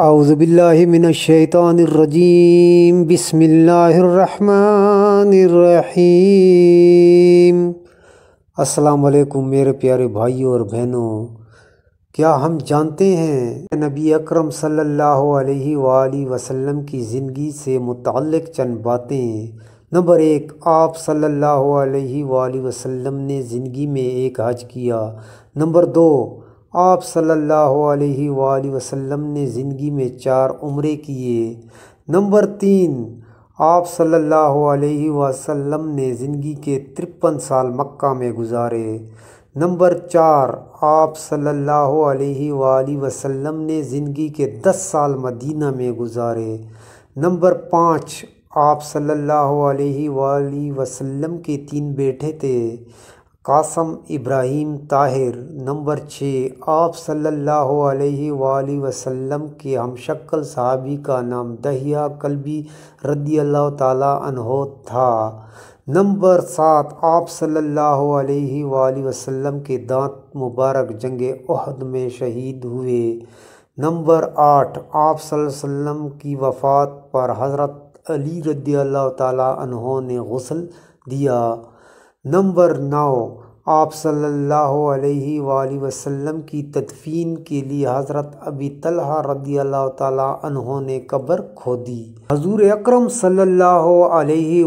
आउज़बिल्लिमिनशैतानरजीम बिसमीम अस्सलाम वालेकुम मेरे प्यारे भाइयों और बहनों क्या हम जानते हैं नबी अकरम सल्लल्लाहु अलैहि अक्रम वसल्लम की ज़िंदगी से मुतक़ चंद बातें नंबर एक आप सल्लल्लाहु अलैहि वसल्लम ने ज़िंदगी में एक हज किया नंबर दो आप सल्ला वसम ने ज़िंदगी में चार उम्रे किए नंबर तीन आप सल्ला वसम ने ज़िंदगी के तिरपन साल मक्का में गुजारे नंबर चार आप सल्ला वसम ने ज़िंदगी के दस साल मदीना में गुजारे नंबर पाँच आप सल्ला वसम के तीन बेटे थे कासम इब्राहिम ताहिर नंबर छः आप सल्लल्लाहु अलैहि वसल्लम के हम शक्ल साहबी का नाम दहिया कलबी रदी अल्लाह तहो था नंबर सात आप सल्लल्लाहु अलैहि वसल्लम के दांत मुबारक जंग अहद में शहीद हुए नंबर आठ आप वसल्लम की वफ़ात पर हज़रत अली रदी अल्लाह तहों ने गसल दिया नंबर नौ आप सल्लल्लाहु अलैहि वसल्लम की तदफीन के लिए हज़रत अबी तलहा रदी अल्लाह तहों ने कब्र खोदी हजूर अक्रम सल्लल्लाहु अलैहि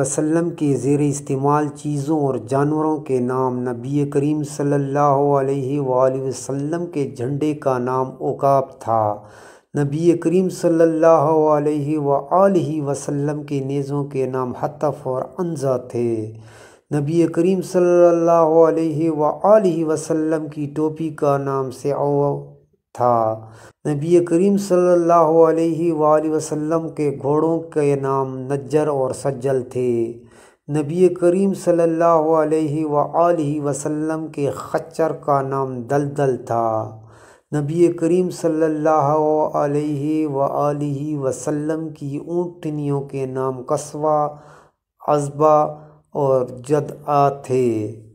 वसल्लम के ज़ेर इस्तेमाल चीज़ों और जानवरों के नाम नबी करीम सल्लल्लाहु अलैहि वसल्लम के झंडे का नाम ओकाब था नबी करीम सल्ला वसलम के नेज़ों के नाम हतफ़ और अनजा थे नबी करीम सल्लल्लाहु अलैहि वसल्लम की टोपी का नाम से था नबी करीम सल्लल्लाहु अलैहि वसल्लम के घोड़ों के नाम नज्जर और सज्जल थे नबी करीम सल्लल्लाहु अलैहि वसल्लम के खच्चर का नाम दलदल था नबी करीम सल्ला अलैहि की ऊँटनियों के नाम कस्बा अजबा और जद थे